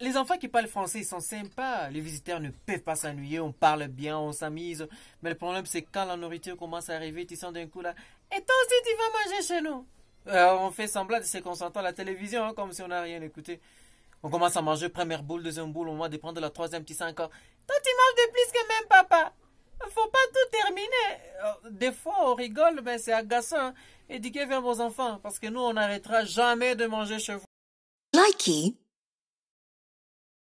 les enfants qui parlent français, ils sont sympas. Les visiteurs ne peuvent pas s'ennuyer. On parle bien, on s'amuse. Mais le problème, c'est quand la nourriture commence à arriver, tu sens d'un coup là. Et toi aussi, tu vas manger chez nous. Euh, on fait semblant de se concentrer à la télévision, hein, comme si on n'a rien écouté. On commence à manger première boule, deuxième boule, au moins de la troisième, tu sens encore. Toi, tu manges de plus que même papa. Faut pas tout terminer. Euh, des fois, on rigole, mais c'est agaçant. Hein. Éduquez bien vos enfants, parce que nous, on n'arrêtera jamais de manger chez vous.